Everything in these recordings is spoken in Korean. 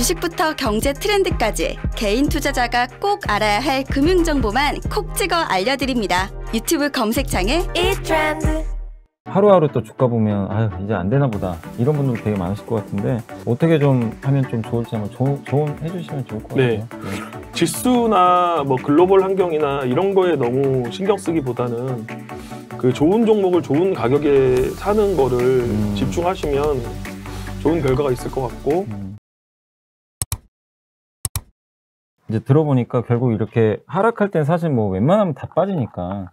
주식부터 경제 트렌드까지 개인 투자자가 꼭 알아야 할 금융 정보만 콕 찍어 알려드립니다. 유튜브 검색창에 이트렌드 하루하루 또 주가 보면 아유 이제 안 되나 보다 이런 분들 되게 많으실 것 같은데 어떻게 좀 하면 좀 좋을지 한번 조, 조언해 주시면 좋을 것 네. 같아요. 네. 네. 지수나 뭐 글로벌 환경이나 이런 거에 너무 신경 쓰기보다는 그 좋은 종목을 좋은 가격에 사는 거를 음. 집중하시면 좋은 결과가 있을 것 같고 음. 이제 들어보니까 결국 이렇게 하락할 땐 사실 뭐 웬만하면 다 빠지니까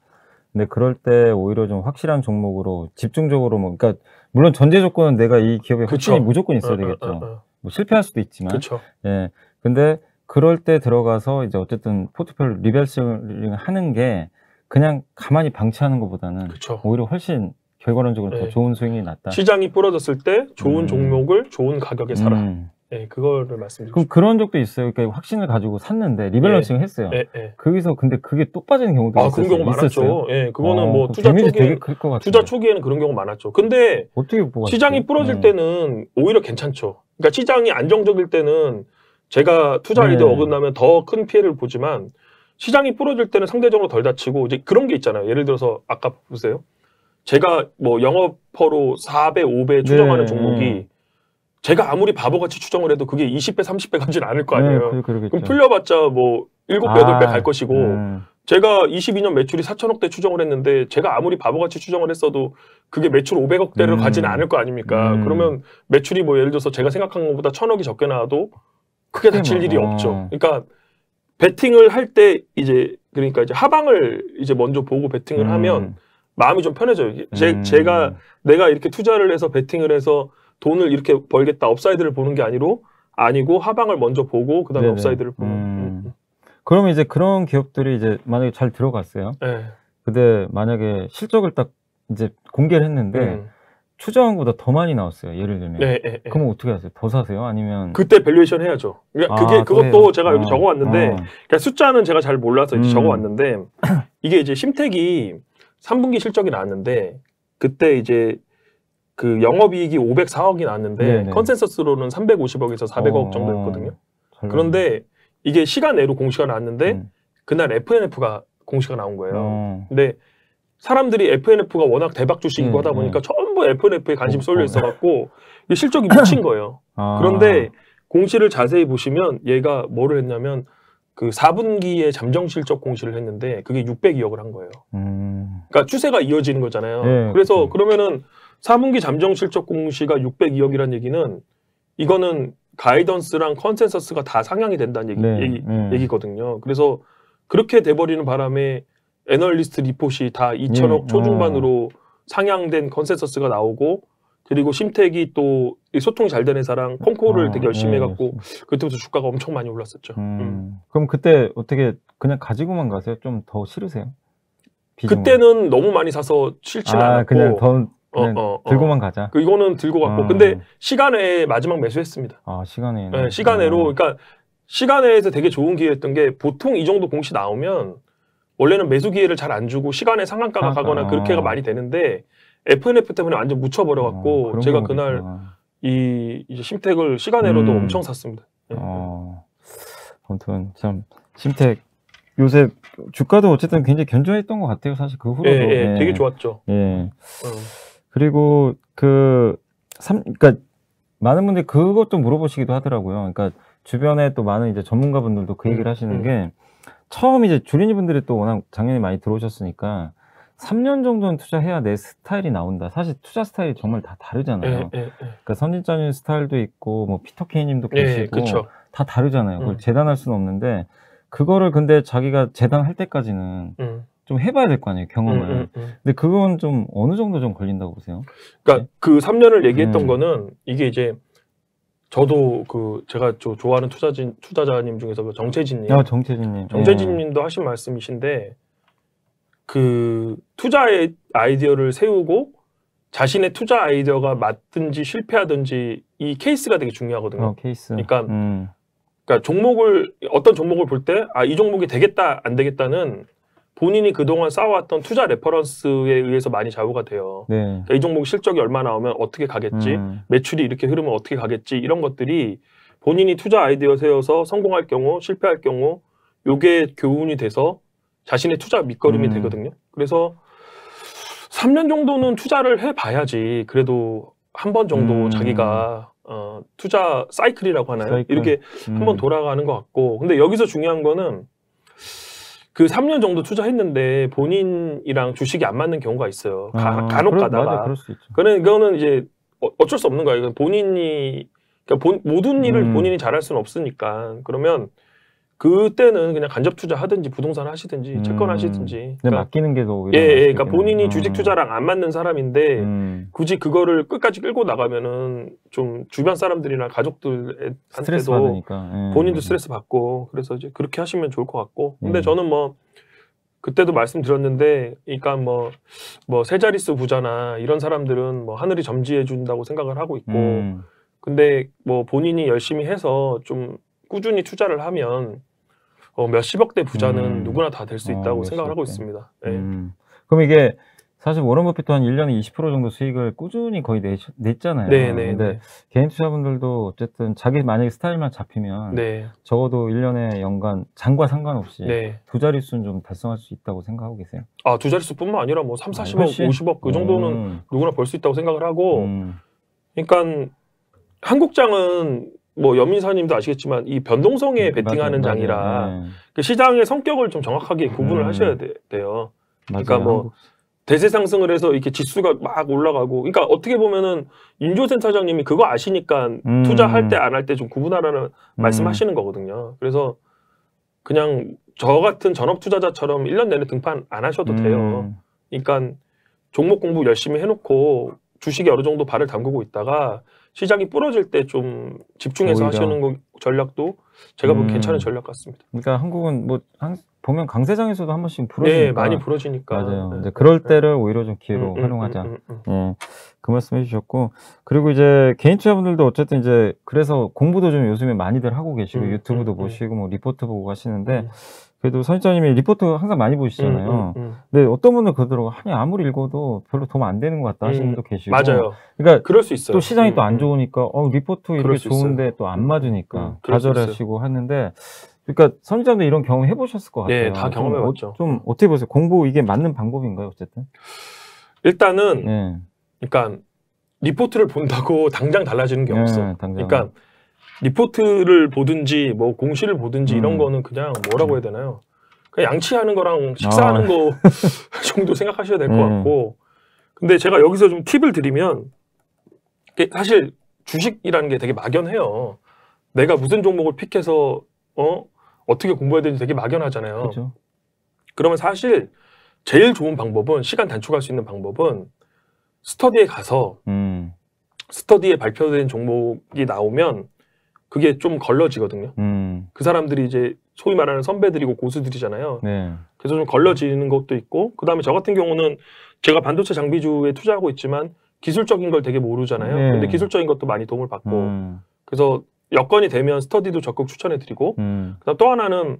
근데 그럴 때 오히려 좀 확실한 종목으로 집중적으로 뭐 그러니까 물론 전제 조건은 내가 이 기업에 그쵸. 확신이 무조건 있어야 어, 어, 되겠죠. 어, 뭐 실패할 수도 있지만 그쵸. 예 근데 그럴 때 들어가서 이제 어쨌든 포트폴리오 리밸싱을 하는 게 그냥 가만히 방치하는 것보다는 그쵸. 오히려 훨씬 결과론적으로 네. 더 좋은 수익이 났다. 시장이 부러졌을 때 좋은 음. 종목을 좋은 가격에 사라. 음. 네, 그거를 말씀드리고 그럼 그런 적도 있어요. 그러니까 확신을 가지고 샀는데 리밸런싱 예, 했어요. 예, 예. 거기서 근데 그게 또 빠지는 경우도 아, 있어요 그런 경우 많았죠. 있었 예, 그거는 어, 뭐 투자 초기에 투자 초기에는 그런 경우 많았죠. 근데 어떻게 뽑았지? 시장이 부러질 네. 때는 오히려 괜찮죠. 그러니까 시장이 안정적일 때는 제가 투자 아이디어 네. 어긋나면 더 큰 피해를 보지만 시장이 부러질 때는 상대적으로 덜 다치고 이제 그런 게 있잖아요. 예를 들어서 아까 보세요. 제가 뭐 영업퍼로 4배, 5배 추정하는 종목이 음. 제가 아무리 바보같이 추정을 해도 그게 20배, 30배 가진 않을 거 아니에요. 네, 그, 럼 풀려봤자 뭐 7배, 아, 8배 갈 것이고 네. 제가 22년 매출이 4천억대 추정을 했는데 제가 아무리 바보같이 추정을 했어도 그게 매출 500억대를 음. 가진 않을 거 아닙니까? 음. 그러면 매출이 뭐 예를 들어서 제가 생각한 것보다 천억이 적게 나와도 크게 다칠 뭐, 일이 어. 없죠. 그러니까 배팅을 할 때 이제 그러니까 이제 하방을 이제 먼저 보고 배팅을 음. 하면 마음이 좀 편해져요. 제, 음. 제가 내가 이렇게 투자를 해서 배팅을 해서 돈을 이렇게 벌겠다 업사이드를 보는 게 아니로 아니고 하방을 먼저 보고 그다음에 네네. 업사이드를 보는. 음. 음. 그러면 이제 그런 기업들이 이제 만약에 잘 들어갔어요. 네. 근데 만약에 실적을 딱 이제 공개를 했는데 음. 추정보다 한더 많이 나왔어요. 예를 들면. 네, 네, 네. 그럼 어떻게 하세요? 더 사세요? 아니면 그때 밸류에이션 해야죠. 그러니까 아, 그게 그것도 해요. 제가 여기 어, 적어왔는데 어. 그러니까 숫자는 제가 잘 몰라서 음. 적어왔는데 이게 이제 심택이 3분기 실적이 나왔는데 그때 이제 그 영업이익이 504억이 나왔는데 네네. 네. 컨센서스로는 350억에서 400억 어... 정도였거든요. 그런데 이게 시간 내로 공시가 나왔는데 음. 그날 FNF가 공시가 나온 거예요. 어... 근데 사람들이 FNF가 워낙 대박 주식이고 음, 하다 음. 보니까 음. 전부 FNF에 관심 어, 쏠려 어. 있어갖고 실적이 미친 거예요. 아... 그런데 공시를 자세히 보시면 얘가 뭐를 했냐면 그 4분기에 잠정 실적 공시를 했는데 그게 602억을 한 거예요. 음. 그러니까 추세가 이어지는 거잖아요. 네, 그래서 그렇죠. 그러면은 3분기 잠정 실적 공시가 602억이라는 얘기는 이거는 가이던스랑 컨센서스가 다 상향이 된다는 얘기, 네, 얘기 네. 얘기거든요. 그래서 그렇게 돼버리는 바람에 애널리스트 리포시 다 2천억 네, 초중반으로 네. 상향된 컨센서스가 나오고 그리고 심택이 또 소통이 잘 되는 사람 콩코를 아, 되게 열심히 네, 해갖고 열심히. 그때부터 주가가 엄청 많이 올랐었죠. 음, 음. 그럼 그때 어떻게 그냥 가지고만 가세요? 좀 더 싫으세요? 비중은? 그때는 너무 많이 사서 싫지는 아, 않았고 그냥 더 어, 어, 어, 들고만 가자. 그 이거는 들고 갔고 어. 근데 시간에 마지막 매수했습니다. 아 시간에. 네, 시간으로 음. 그러니까 시간에서 되게 좋은 기회였던 게 보통 이 정도 공시 나오면 원래는 매수 기회를 잘 안 주고 시간에 상한가가 상한가. 가거나 그렇게가 아. 많이 되는데 FNF 때문에 완전 묻혀버려 갖고 어, 제가 그날 이 이제 심택을 시간으로도 음. 엄청 샀습니다. 네. 어. 아무튼 참 심택 요새 주가도 어쨌든 굉장히 견조했던 것 같아요. 사실 그 후로도 예, 예, 예. 되게 좋았죠. 예. 음. 그리고 그 삼, 그러니까 많은 분들이 그것도 물어보시기도 하더라고요. 그러니까 주변에 또 많은 이제 전문가분들도 그 음, 얘기를 하시는 음. 게 처음 이제 주린이 분들이 또 워낙 작년에 많이 들어오셨으니까 3년 정도는 투자해야 내 스타일이 나온다. 사실 투자 스타일이 정말 다 다르잖아요. 예, 예, 예. 그러니까 선진적인 스타일도 있고 뭐 피터 케이님도 예, 계시고 그쵸. 다 다르잖아요. 그걸 음. 재단할 수는 없는데 그거를 근데 자기가 재단할 때까지는 음. 좀 해봐야 될 거 아니에요 경험을. 음, 음, 음, 근데 그건 좀 어느 정도 좀 걸린다고 보세요? 그러니까 네? 그 3년을 얘기했던 음. 거는 이게 이제 저도 그 제가 저 좋아하는 투자진 투자자님 중에서 그 정채진님, 아, 정채진님, 예. 정채진님도 하신 말씀이신데 그 투자의 아이디어를 세우고 자신의 투자 아이디어가 맞든지 실패하든지 이 케이스가 되게 중요하거든요. 어, 케이스. 그러니까, 음. 그러니까 종목을 어떤 종목을 볼 때 아 이 종목이 되겠다 안 되겠다는 본인이 그동안 쌓아왔던 투자 레퍼런스에 의해서 많이 좌우가 돼요. 네. 그러니까 이 종목 실적이 얼마 나오면 어떻게 가겠지, 음. 매출이 이렇게 흐르면 어떻게 가겠지 이런 것들이 본인이 투자 아이디어 세워서 성공할 경우, 실패할 경우 요게 교훈이 돼서 자신의 투자 밑거름이 음. 되거든요. 그래서 3년 정도는 투자를 해봐야지 그래도 한 번 정도 음. 자기가 어, 투자 사이클이라고 하나요? 사이클. 이렇게 한번 음. 돌아가는 것 같고 근데 여기서 중요한 거는 그 3년 정도 투자했는데 본인이랑 주식이 안 맞는 경우가 있어요. 가, 아, 간혹 그러, 가다가. 맞아, 그럴 수 있죠. 그는 그거는 이제 어, 어쩔 수 없는 거예요. 본인이 그러니까 본, 모든 일을 음. 본인이 잘할 수는 없으니까. 그러면 그때는 그냥 간접 투자하든지 부동산 하시든지 음. 채권 하시든지. 네, 그러니까 맡기는 게 더. 예, 예. 그러니까 본인이 음. 주식 투자랑 안 맞는 사람인데 음. 굳이 그거를 끝까지 끌고 나가면은 좀 주변 사람들이나 가족들한테도 예. 본인도 스트레스 받고 그래서 이제 그렇게 하시면 좋을 것 같고. 근데 예. 저는 뭐 그때도 말씀드렸는데, 그러니까 뭐, 뭐, 세 자릿수 부자나 이런 사람들은 뭐, 하늘이 점지해 준다고 생각을 하고 있고, 음. 근데 뭐, 본인이 열심히 해서 좀 꾸준히 투자를 하면 어, 몇십억대 부자는 음. 누구나 다 될 수 있다고 어, 생각을 하고 있습니다. 네. 음. 그럼 이게 사실 워런 버핏도 한 1년에 20% 정도 수익을 꾸준히 거의 내, 냈잖아요. 네, 네, 근데 네. 개인 투자분들도 어쨌든 자기 만약에 스타일만 잡히면 네. 적어도 1년에 연간 장과 상관없이 네. 두 자릿수는 좀 달성할 수 있다고 생각하고 계세요? 아, 두 자릿수뿐만 아니라 뭐 3, 40억, 아, 50억 그 정도는 음. 누구나 벌 수 있다고 생각을 하고 음. 그러니까 한국장은 뭐연민사님도 아시겠지만 이 변동성에 네, 베팅하는 맞아요, 장이라 맞아요. 네. 그 시장의 성격을 좀 정확하게 구분을 음. 하셔야 돼, 요 그러니까 뭐 대세 상승을 해서 이렇게 지수가 막 올라가고 그러니까 어떻게 보면은 인조센 사장님이 그거 아시니까 음. 투자할 때 안 할 때 좀 구분하라는 음. 말씀하시는 거거든요. 그래서 그냥 저 같은 전업 투자자처럼 1년 내내 등판 안 하셔도 음. 돼요. 그러니까 종목 공부 열심히 해놓고 주식에 어느 정도 발을 담그고 있다가 시장이 부러질 때 좀 집중해서 오히려. 하시는 거, 전략도 제가 보기 음. 괜찮은 전략 같습니다. 그러니까 한국은 뭐 한, 보면 강세장에서도 한 번씩 부러지니까 네, 많이 부러지니까 맞아요. 네. 이제 그럴 네. 때를 오히려 좀 기회로 음, 음 활용하자. 음, 음, 음, 예, 그 말씀해 주셨고 그리고 이제 개인 투자분들도 어쨌든 이제 그래서 공부도 좀 요즘에 많이들 하고 계시고 유튜브도 보시고 뭐 리포트 보고 하시는데 그래도 선지자님이 리포트 항상 많이 보시잖아요. 음, 음, 음. 근데 어떤 분은 그러더라고 아니 아무리 읽어도 별로 도움 안 되는 것 같다 하시는 음, 분도 계시고 맞아요. 그러니까 그럴 수 있어요. 또 시장이 또안 음, 음. 좋으니까 어 리포트 이렇게 좋은데 또 안 맞으니까 좌절하시고 하는데 그러니까 선지자도 이런 경험 해보셨을 것 네, 같아요. 네, 다 경험해봤죠. 좀, 어, 좀 어떻게 보세요? 공부 이게 맞는 방법인가요, 어쨌든? 일단은 네. 그러니까 리포트를 본다고 당장 달라지는 게 네, 없어. 당장. 그러니까 리포트를 보든지 뭐 공시를 보든지 음. 이런 거는 그냥 뭐라고 해야 되나요? 그냥 양치하는 거랑 식사하는 아. 거 정도 생각하셔야 될것 음. 같고. 근데 제가 여기서 좀 팁을 드리면 사실 주식이라는 게 되게 막연해요. 내가 무슨 종목을 픽해서 어 어떻게 공부해야 되는지 되게 막연하잖아요. 그렇죠. 그러면 사실 제일 좋은 방법은 시간 단축할 수 있는 방법은 스터디에 가서 음. 스터디에 발표된 종목이 나오면 그게 좀 걸러지거든요. 음. 그 사람들이 이제 소위 말하는 선배들이고 고수들이잖아요. 네. 그래서 좀 걸러지는 것도 있고 그다음에 저 같은 경우는 제가 반도체 장비주에 투자하고 있지만 기술적인 걸 되게 모르잖아요. 네. 근데 기술적인 것도 많이 도움을 받고 음. 그래서 여건이 되면 스터디도 적극 추천해 드리고 음. 그다음 또 하나는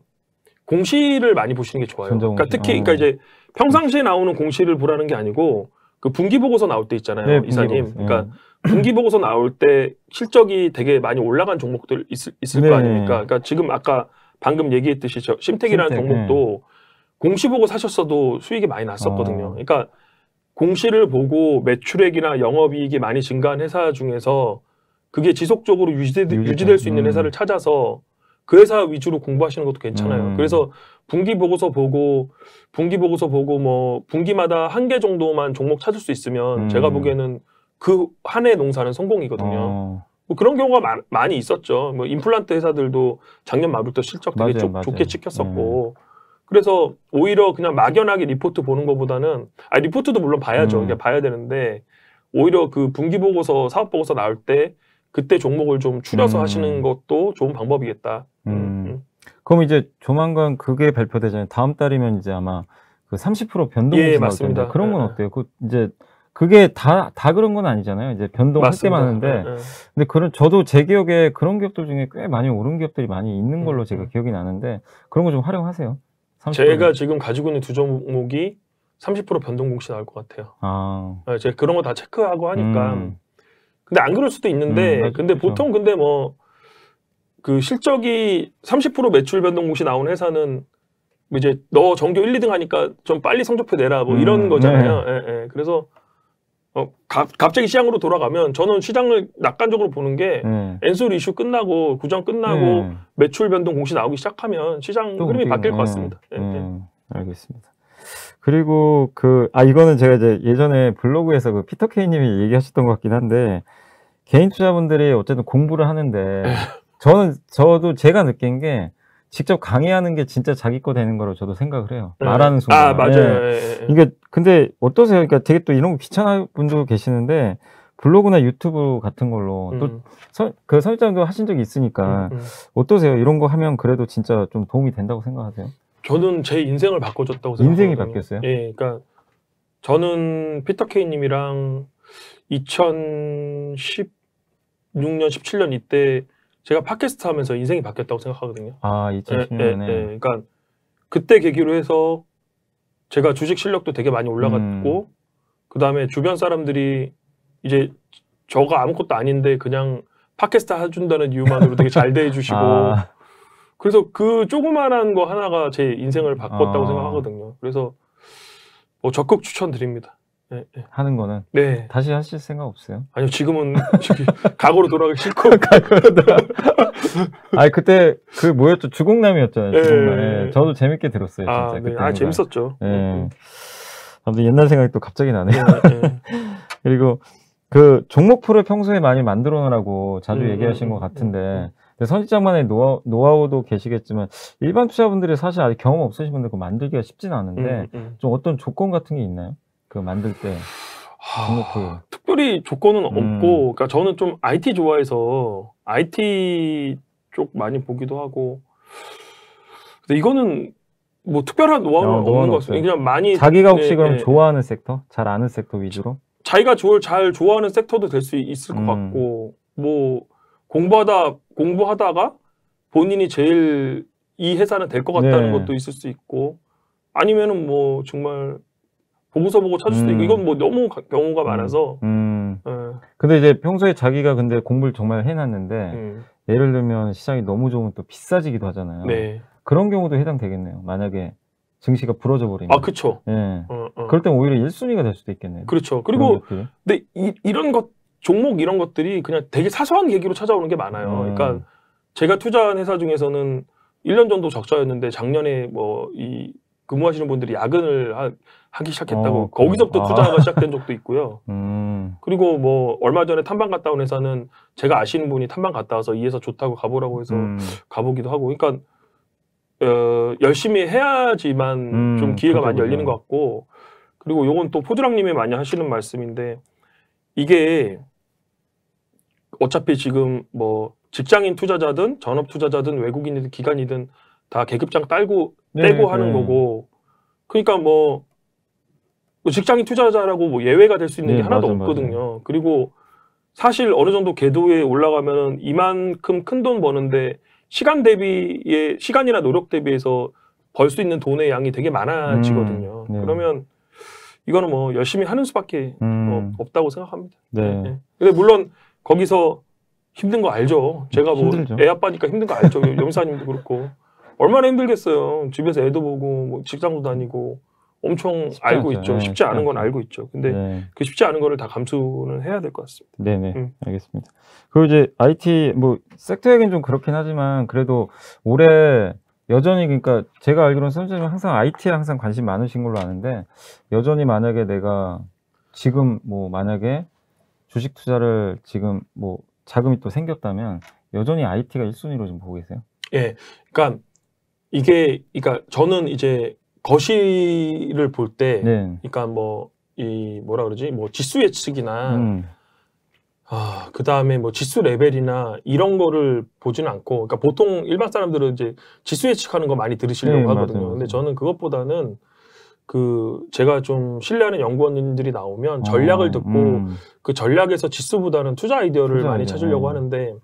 공시를 많이 보시는 게 좋아요. 그러니까 특히 어. 그러니까 이제 평상시에 나오는 공시를 보라는 게 아니고 그 분기 보고서 나올 때 있잖아요, 네, 이사님. 분기보고서. 그러니까 네. 분기보고서 나올 때 실적이 되게 많이 올라간 종목들 있을, 있을 네. 거 아닙니까? 그러니까 지금 아까 방금 얘기했듯이 저 심택이라는 심택, 종목도 네. 공시 보고 사셨어도 수익이 많이 났었거든요. 어. 그러니까 공시를 보고 매출액이나 영업이익이 많이 증가한 회사 중에서 그게 지속적으로 유지되, 유지될 수 있는 음. 회사를 찾아서 그 회사 위주로 공부하시는 것도 괜찮아요. 음. 그래서 분기 보고서 보고 분기 보고서 보고 뭐 분기마다 한 개 정도만 종목 찾을 수 있으면 음. 제가 보기에는 그한해 농사는 성공이거든요. 어. 뭐 그런 경우가 마, 많이 있었죠. 뭐 임플란트 회사들도 작년 말부터 실적 되게 맞아요, 조, 맞아요. 좋게 찍혔었고. 네. 그래서 오히려 그냥 막연하게 리포트 보는 것보다는 아 리포트도 물론 봐야죠. 음. 그러 봐야 되는데 오히려 그 분기 보고서, 사업 보고서 나올 때 그때 종목을 좀 추려서 음. 하시는 것도 좋은 방법이겠다. 음. 음. 그럼 이제 조만간 그게 발표되잖아요. 다음 달이면 이제 아마 그 30% 변동이 예, 나올 텐데 그런 건 예. 어때요? 그 이제 그게 다, 다 그런 건 아니잖아요. 이제 변동할 때만 하는데. 네, 네. 근데 그런, 저도 제 기억에 그런 기업들 중에 꽤 많이 오른 기업들이 많이 있는 걸로 음, 제가 음. 기억이 나는데 그런 거 좀 활용하세요. 30%. 제가 지금 가지고 있는 두 종목이 30% 변동 공시 나올 것 같아요. 아. 네, 제가 그런 거 다 체크하고 하니까. 음. 근데 안 그럴 수도 있는데, 음, 근데 그렇죠. 보통 근데 뭐, 그 실적이 30% 매출 변동 공시 나온 회사는 뭐 이제 너정교 1, 2등 하니까 좀 빨리 성적표 내라 뭐 이런 음, 거잖아요. 네. 예, 예. 그래서 어, 가, 갑자기 시장으로 돌아가면 저는 시장을 낙관적으로 보는 게 음. 엔솔 이슈 끝나고 구정 끝나고 네. 매출 변동 공시 나오기 시작하면 시장 흐름이 바뀔 것 같습니다. 예, 예. 음. 알겠습니다. 그리고 그 아 이거는 제가 이제 예전에 블로그에서 그 피터 케이님이 얘기하셨던 것 같긴 한데 개인 투자분들이 어쨌든 공부를 하는데 예. 저는 저도 제가 느낀 게 직접 강의하는 게 진짜 자기 거 되는 거로 저도 생각을 해요. 네. 말하는 순간. 아, 맞아요. 네. 이게 근데 어떠세요? 그러니까 되게 또 이런 거 귀찮은 분도 계시는데 블로그나 유튜브 같은 걸로 음. 또그 설정도 하신 적이 있으니까 음, 음, 어떠세요? 이런 거 하면 그래도 진짜 좀 도움이 된다고 생각하세요? 저는 제 인생을 바꿔줬다고 생각해요. 인생이 바뀌었어요? 예, 그러니까 저는 피터 케이님이랑 2016년, 17년 이때 제가 팟캐스트 하면서 인생이 바뀌었다고 생각하거든요. 아, 2010년에. 예, 예, 예. 그러니까 그때 계기로 해서 제가 주식 실력도 되게 많이 올라갔고 음. 그다음에 주변 사람들이 이제 저가 아무것도 아닌데 그냥 팟캐스트 해준다는 이유만으로 되게 잘 대해주시고 아. 그래서 그 조그만한 거 하나가 제 인생을 바꿨다고 아. 생각하거든요. 그래서 뭐 적극 추천드립니다. 네, 네. 하는 거는 네. 다시 하실 생각 없어요? 아니요 지금은 저기 과거로 돌아가기 싫고 아니 그때 그 뭐였죠 주공남이었잖아요. 예, 주공남. 저도 재밌게 들었어요. 진짜 아, 네. 그아 재밌었죠. 네. 아무튼 옛날 생각이 또 갑자기 나네요. 그리고 그 종목표를 평소에 많이 만들어 놓으라고 자주 음, 얘기하신 음, 것 같은데 음. 선지자만의 노하, 노하우도 계시겠지만 일반 투자분들이 사실 아직 경험 없으신 분들 그 만들기가 쉽진 않은데 음, 좀 어떤 조건 같은 게 있나요? 그 만들 때 아, 등록을 하... 특별히 조건은 음. 없고 그러니까 저는 좀 IT 좋아해서 IT 쪽 많이 보기도 하고 근데 이거는 뭐 특별한 노하우는 어, 없는 것 같아요. 그냥 많이 자기가 혹시 네, 그럼 네. 좋아하는 섹터, 잘 아는 섹터 위주로? 자기가 좋을 잘 좋아하는 섹터도 될 수 있을 것 음. 같고 뭐 공부하다 공부하다가 본인이 제일 이 회사는 될 것 같다는 네. 것도 있을 수 있고 아니면은 뭐 정말 보고서 보고 찾을 수도 있고 이건 뭐 음. 너무 가, 경우가 음. 많아서. 음. 예. 근데 이제 평소에 자기가 근데 공부를 정말 해놨는데 음. 예를 들면 시장이 너무 좋으면 또 비싸지기도 하잖아요. 네. 그런 경우도 해당되겠네요. 만약에 증시가 부러져 버리면. 아, 그렇 예. 어, 어. 그럴 땐 오히려 1순위가 될 수도 있겠네요. 그렇죠. 그리고 근데 이, 이런 것 종목 이런 것들이 그냥 되게 사소한 계기로 찾아오는 게 많아요. 음. 그러니까 제가 투자한 회사 중에서는 1년 정도 적자였는데 작년에 뭐이 근무하시는 분들이 야근을 하, 기 시작했다고 어, 거기서부터 아. 투자가 시작된 적도 있고요. 음. 그리고 뭐 얼마 전에 탐방 갔다 온 회사는 제가 아시는 분이 탐방 갔다 와서 이 회사 좋다고 가보라고 해서 음. 가보기도 하고 그러니까 어, 열심히 해야지만 음, 좀 기회가 많이 열리는 것 같고 그리고 요건 또 포드랑님이 많이 하시는 말씀인데 이게 어차피 지금 뭐 직장인 투자자든 전업 투자자든 외국인이든 기관이든 다 계급장 딸고 네, 떼고 네. 하는 거고 그러니까 뭐, 뭐 직장인 투자자라고 뭐 예외가 될 수 있는 네, 게 하나도 맞아, 없거든요. 맞아. 그리고 사실 어느 정도 궤도에 올라가면 이만큼 큰 돈 버는데 시간 대비에 시간이나 노력 대비해서 벌 수 있는 돈의 양이 되게 많아지거든요. 음, 네. 그러면 이거는 뭐 열심히 하는 수밖에 음. 어, 없다고 생각합니다. 네. 네. 네. 근데 물론 거기서 힘든 거 알죠. 제가 뭐 애 아빠니까 힘든 거 알죠. 염사님도 그렇고. 얼마나 힘들겠어요. 집에서 애도 보고 뭐 직장도 다니고 엄청 알고 않죠. 있죠. 네, 쉽지 않은 건 네. 알고 있죠. 근데 네. 그 쉽지 않은 거를 다 감수는 해야 될 것 같습니다. 네네. 음. 알겠습니다. 그리고 이제 IT 뭐 섹터 얘기는 좀 그렇긴 하지만 그래도 올해 여전히 그러니까 제가 알기로는 선생님은 항상 IT에 항상 관심 많으신 걸로 아는데 여전히 만약에 내가 지금 뭐 만약에 주식 투자를 지금 뭐 자금이 또 생겼다면 여전히 IT가 1순위로 좀 보고 계세요? 예. 그러니까 이게 그러니까 저는 이제 거시를 볼 때, 네. 그러니까 뭐 이 뭐라 그러지, 뭐 지수 예측이나 음. 아, 그 다음에 뭐 지수 레벨이나 이런 거를 보지는 않고, 그러니까 보통 일반 사람들은 이제 지수 예측하는 거 많이 들으시려고 네, 하거든요. 맞아요. 근데 저는 그것보다는 그 제가 좀 신뢰하는 연구원들이 나오면 전략을 어, 듣고 음. 그 전략에서 지수보다는 투자 아이디어를 투자 많이 아이디어. 찾으려고 하는데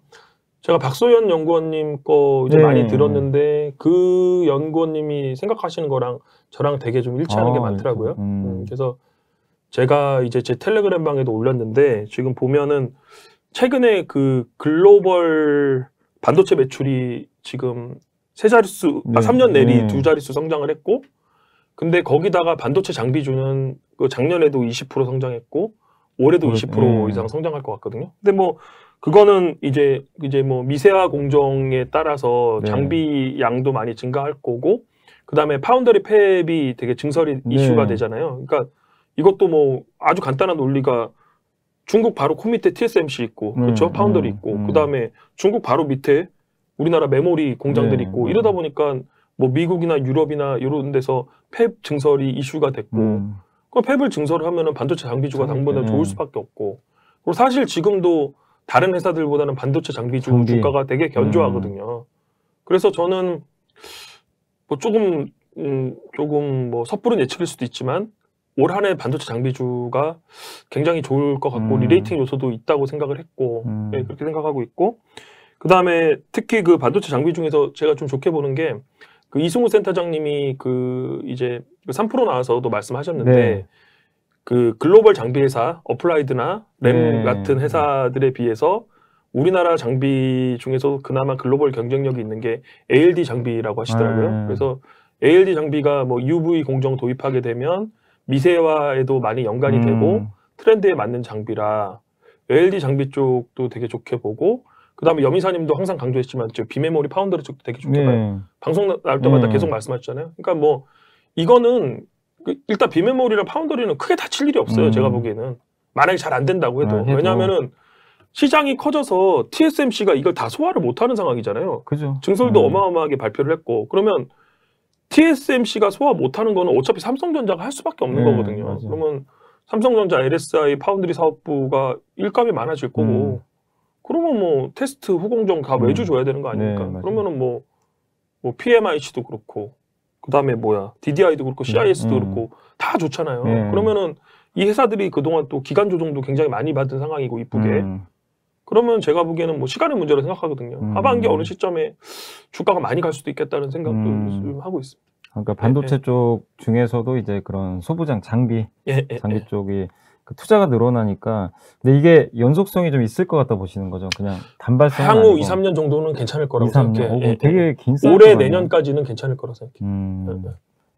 제가 박소연 연구원님 거 이제 네. 많이 들었는데 그 연구원님이 생각하시는 거랑 저랑 되게 좀 일치하는 아, 게 많더라고요. 그렇죠. 음. 음, 그래서 제가 이제 제 텔레그램 방에도 올렸는데 지금 보면은 최근에 그 글로벌 반도체 매출이 지금 세 자릿수, 아, 네. 아, 3년 내리 네. 두 자릿수 성장을 했고 근데 거기다가 반도체 장비주는 그 작년에도 20% 성장했고 올해도 20% 그렇죠. 네. 이상 성장할 것 같거든요. 근데 뭐 그거는 이제 이제 뭐 미세화 공정에 따라서 네. 장비 양도 많이 증가할 거고 그다음에 파운더리 팹이 되게 증설이 네. 이슈가 되잖아요. 그러니까 이것도 뭐 아주 간단한 논리가 중국 바로 코 밑에 TSMC 있고 네. 그렇죠 파운더리 음. 있고 그다음에 중국 바로 밑에 우리나라 메모리 공장들이 네. 있고 이러다 보니까 뭐 미국이나 유럽이나 이런 데서 팹 증설이 이슈가 됐고 음. 그 팹을 증설을 하면은 반도체 장비주가 네. 당분간 좋을 네. 수밖에 없고 그리고 사실 지금도 다른 회사들보다는 반도체 장비 주 주가가 되게 견조하거든요. 음. 그래서 저는 뭐 조금 음, 조금 뭐 섣부른 예측일 수도 있지만 올 한 해 반도체 장비주가 굉장히 좋을 것 같고 음. 리레이팅 요소도 있다고 생각을 했고 음. 네, 그렇게 생각하고 있고 그 다음에 특히 그 반도체 장비 중에서 제가 좀 좋게 보는 게 그 이승우 센터장님이 그 이제 3% 나와서도 말씀하셨는데 네. 그 글로벌 장비 회사 어플라이드나 램 네. 같은 회사들에 비해서 우리나라 장비 중에서 그나마 글로벌 경쟁력이 있는 게 ALD 장비라고 하시더라고요. 네. 그래서 ALD 장비가 뭐 UV 공정 도입하게 되면 미세화에도 많이 연관이 음. 되고 트렌드에 맞는 장비라 ALD 장비 쪽도 되게 좋게 보고 그다음에 여미사님도 항상 강조했지만 저 비메모리 파운더리 쪽도 되게 좋게 네. 봐요. 방송 나, 올 때마다 네. 계속 말씀하셨잖아요. 그러니까 뭐 이거는 그 일단 비메모리랑 파운더리는 크게 다칠 일이 없어요. 음. 제가 보기에는. 만약에 잘 안 된다고 해도. 아, 해도. 왜냐하면은 시장이 커져서 TSMC가 이걸 다 소화를 못하는 상황이잖아요. 그죠. 증설도 음. 어마어마하게 발표를 했고 그러면 TSMC가 소화 못하는 거는 어차피 삼성전자가 할 수밖에 없는 네, 거거든요. 맞아 그러면 삼성전자 LSI 파운드리 사업부가 일감이 많아질 거고 음. 그러면 뭐 테스트 후공정 다 외주 음. 줘야 되는 거 아닙니까? 네, 그러면은 뭐, 뭐 PMIC도 그렇고 그다음에 뭐야 DDI도 그렇고 음, CIS도 음. 그렇고 다 좋잖아요. 음. 그러면은 이 회사들이 그동안 또 기간 조정도 굉장히 많이 받은 상황이고 이쁘게 음. 그러면 제가 보기에는 뭐 시간의 문제로 생각하거든요. 음. 하반기 어느 시점에 주가가 많이 갈 수도 있겠다는 생각도 음. 하고 있습니다. 그러니까 반도체 예, 예. 쪽 예. 중에서도 이제 그런 소부장 장비 예, 예 장비 쪽이 그 투자가 늘어나니까 근데 이게 연속성이 좀 있을 것 같다 보시는 거죠. 그냥 단발성 향후 2, 3년 정도는 괜찮을 거라고 2, 생각해. 오, 어, 예, 예, 되게 긴 올해 내년까지는 괜찮을 거라고 생각해. 음, 네. 네.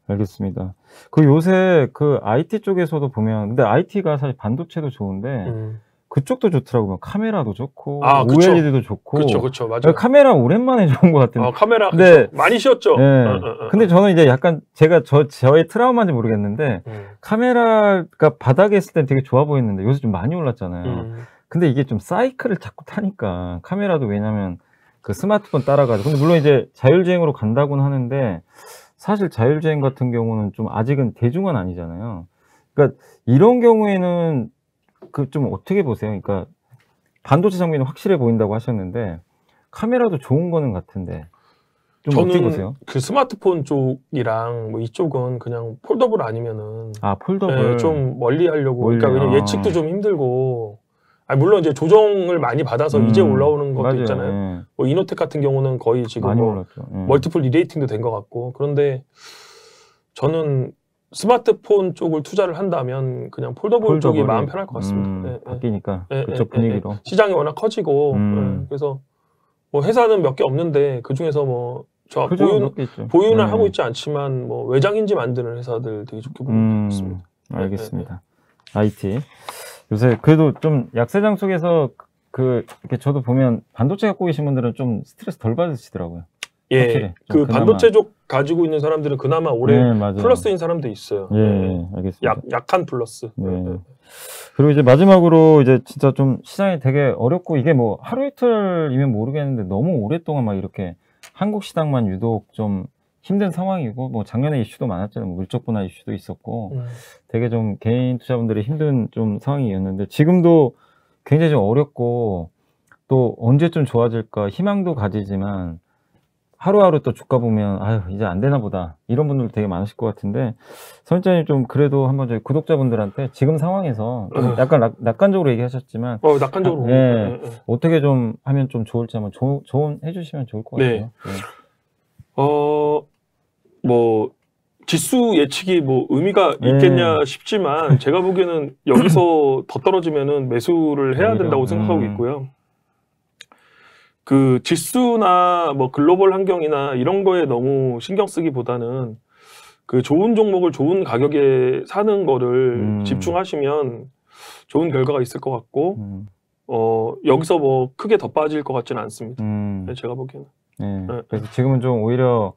알겠습니다. 그 요새 그 IT 쪽에서도 보면 근데 IT가 사실 반도체도 좋은데 음. 그쪽도 좋더라고요. 카메라도 좋고 아, OLED도 좋고. 그렇죠, 그렇죠, 맞아요. 그러니까 카메라 오랜만에 좋은 것 같은데. 아, 카메라 근데, 많이 쉬었죠. 네. 응, 응, 응. 근데 저는 이제 약간 제가 저 저의 트라우마인지 모르겠는데 음. 카메라가 바닥에 있을 땐 되게 좋아 보였는데 요새 좀 많이 올랐잖아요. 음. 근데 이게 좀 사이클을 자꾸 타니까 카메라도 왜냐면 그 스마트폰 따라가지고 근데 물론 이제 자율주행으로 간다고는 하는데 사실 자율주행 같은 경우는 좀 아직은 대중은 아니잖아요. 그러니까 이런 경우에는 그좀 어떻게 보세요? 그러니까 반도체 장비는 확실해 보인다고 하셨는데 카메라도 좋은 거는 같은데 저는 그 스마트폰 쪽이랑 뭐 이쪽은 그냥 폴더블 아니면은 아 폴더블 예, 좀 멀리 하려고 멀리, 그러니까 그냥 아. 예측도 좀 힘들고 아 물론 이제 조정을 많이 받아서 음, 이제 올라오는 것도 맞아요. 있잖아요. 예. 뭐 이노텍 같은 경우는 거의 지금 뭐 예. 멀티플 리레이팅도 된 것 같고 그런데 저는 스마트폰 쪽을 투자를 한다면 그냥 폴더블 쪽이 마음 편할 것 같습니다. 음, 네, 바뀌니까 네, 그쪽 네, 분위기로 시장이 워낙 커지고 음. 그래서 뭐 회사는 몇 개 없는데 그 중에서 뭐저 그 보유 보유는 네. 하고 있지 않지만 뭐 외장인지 만드는 회사들 되게 좋게 보고 음, 있습니다. 알겠습니다. IT 요새 그래도 좀 약세장 속에서 그 이렇게 저도 보면 반도체 갖고 계신 분들은 좀 스트레스 덜 받으시더라고요. 예, 그 반도체 쪽 가지고 있는 사람들은 그나마 올해 네, 플러스인 사람도 있어요. 예, 네. 알겠습니다. 약, 약한 플러스. 네. 네, 네, 네. 그리고 이제 마지막으로 이제 진짜 좀 시장이 되게 어렵고 이게 뭐 하루 이틀이면 모르겠는데 너무 오랫동안 막 이렇게 한국 시장만 유독 좀 힘든 상황이고 뭐 작년에 이슈도 많았잖아요. 뭐 물적 분화 이슈도 있었고 음. 되게 좀 개인 투자분들이 힘든 좀 상황이었는데 지금도 굉장히 좀 어렵고 또 언제쯤 좋아질까 희망도 가지지만 하루하루 또 주가 보면 아유 이제 안 되나 보다 이런 분들 되게 많으실 것 같은데 선임자님 좀 그래도 한번 저희 구독자분들한테 지금 상황에서 음. 약간 낙, 낙관적으로 얘기하셨지만 어 낙관적으로 아, 네, 네. 어떻게 좀 하면 좀 좋을지 한번 조, 조언해 주시면 좋을 것 네. 같아요 네. 예. 어뭐 지수 예측이 뭐 의미가 예. 있겠냐 네. 싶지만 제가 보기에는 여기서 더 떨어지면은 매수를 해야 된다고 생각하고 있고요. 그 지수나 뭐 글로벌 환경이나 이런 거에 너무 신경 쓰기보다는 그 좋은 종목을 좋은 가격에 사는 거를 음. 집중하시면 좋은 결과가 있을 것 같고 음. 어 여기서 뭐 크게 더 빠질 것 같지는 않습니다. 음. 네, 제가 보기에는. 네. 네. 그래서 지금은 좀 오히려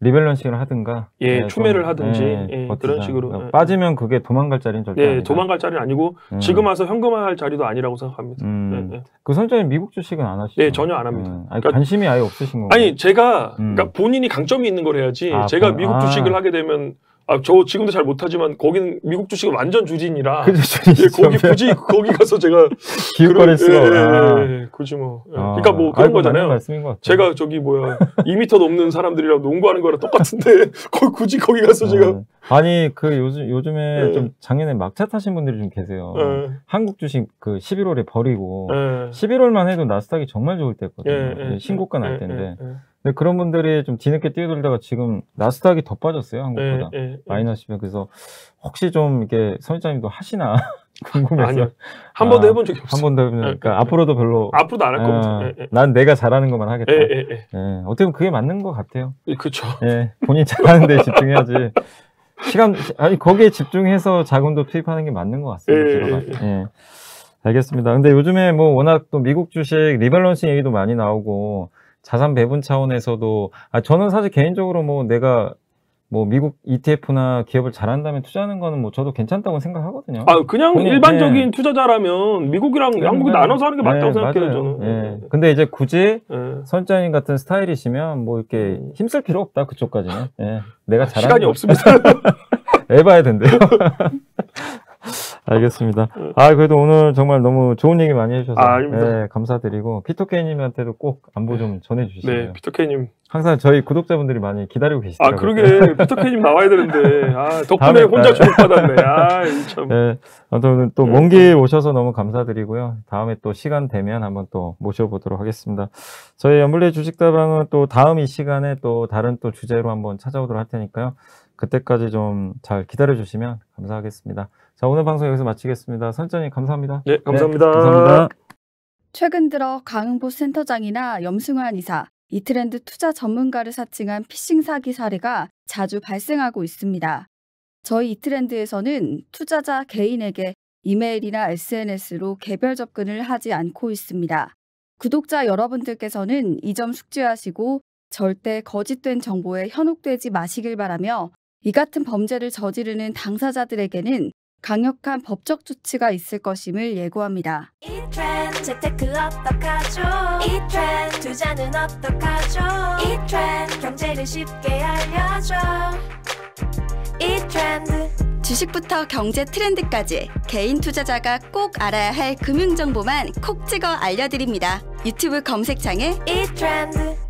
리밸런싱을 하든가 예예 네, 추매를 좀, 하든지 예, 예, 그런 식으로 그러니까 예. 빠지면 그게 도망갈 자리는 절대 예, 아니다. 도망갈 자리는 아니고 음. 지금 와서 현금화할 자리도 아니라고 생각합니다. 음. 예, 예. 그 선생님 미국 주식은 안 하시죠? 예 전혀 안 합니다. 음. 아니, 그러니까, 관심이 아예 없으신 건가요? 아니 제가 음. 그러니까 본인이 강점이 있는 걸 해야지 아, 제가 본... 미국 아. 주식을 아. 하게 되면 아, 저 지금도 잘 못하지만 거기는 미국 주식은 완전 주진이라. 그 예, 거기 굳이 거기 가서 제가 기웃거릴 수가 예, 예, 예, 예, 예. 그렇 뭐. 예. 아. 그러니까 뭐 그런 아이고, 거잖아요. 제가 저기 뭐야 2미터 넘는 사람들이랑 농구하는 거랑 똑같은데 거, 굳이 거기 가서 제가 아, 아니 그 요즘 요즘에 네. 좀 작년에 막차 타신 분들이 좀 계세요. 네. 한국 주식 그 11월에 버리고 네. 11월만 해도 나스닥이 정말 좋을 때였거든요. 신고가 날 때인데 네, 그런 분들이 좀 뒤늦게 뛰어들다가 지금 나스닥이 더 빠졌어요 한국보다 네, 예, 네, 예, 예. 마이너스 10. 그래서 혹시 좀 이게 렇 선임자님도 하시나 궁금해서 아니, 한 번도 아, 해본 적이 없어요. 한 번도 해보니까 아, 네, 아, 앞으로도 별로 앞으로도 안 할 겁니다. 아, 난 내가 잘하는 것만 하겠다. 어떻게 보면 그게 맞는 것 같아요. 그렇죠. 본인 잘하는 데 집중해야지. 시간 아니 거기에 집중해서 자금도 투입하는 게 맞는 것 같습니다. 제 알겠습니다. 근데 요즘에 뭐 워낙 또 미국 주식 리밸런싱 얘기도 많이 나오고 자산 배분 차원에서도 아 저는 사실 개인적으로 뭐 내가 뭐 미국 ETF나 기업을 잘한다면 투자하는 거는 뭐 저도 괜찮다고 생각하거든요. 아 그냥 본인, 일반적인 네. 투자자라면 미국이랑 네, 한국이 네. 나눠서 하는 게 네, 맞다고 생각해요 저는. 네. 네. 근데 이제 굳이 선장님 같은 스타일이시면 뭐 이렇게 음. 힘쓸 필요 없다 그쪽까지는. 내가 아, 잘하는 시간이 없습니다. 해봐야 된대요. 알겠습니다. 음. 아 그래도 오늘 정말 너무 좋은 얘기 많이 해주셔서 아, 네, 감사드리고 피토케이님한테도 꼭 안부 좀 네. 전해주시고요. 네, 피토케이님 항상 저희 구독자분들이 많이 기다리고 계시더아 그러게 피토케이님 나와야 되는데 아, 덕분에 혼자 주목받았네. 아 참. 네, 또먼 네, 길 네. 오셔서 너무 감사드리고요. 다음에 또 시간 되면 한번 또 모셔보도록 하겠습니다. 저희 연불리 주식다방은 또 다음 이 시간에 또 다른 또 주제로 한번 찾아오도록 할 테니까요. 그때까지 좀 잘 기다려 주시면 감사하겠습니다. 자, 오늘 방송 여기서 마치겠습니다. 설장님 감사합니다. 네, 네 감사합니다. 네, 감사합니다. 최근 들어 강흥보 센터장이나 염승환 이사, 이 트렌드 투자 전문가를 사칭한 피싱 사기 사례가 자주 발생하고 있습니다. 저희 이 트렌드에서는 투자자 개인에게 이메일이나 SNS로 개별 접근을 하지 않고 있습니다. 구독자 여러분들께서는 이 점 숙지하시고 절대 거짓된 정보에 현혹되지 마시길 바라며 이 같은 범죄를 저지르는 당사자들에게는 강력한 법적 조치가 있을 것임을 예고합니다. 주식부터 경제 트렌드까지 개인 투자자가 꼭 알아야 할 금융 정보만 콕 찍어 알려드립니다. 유튜브 검색창에 이트렌드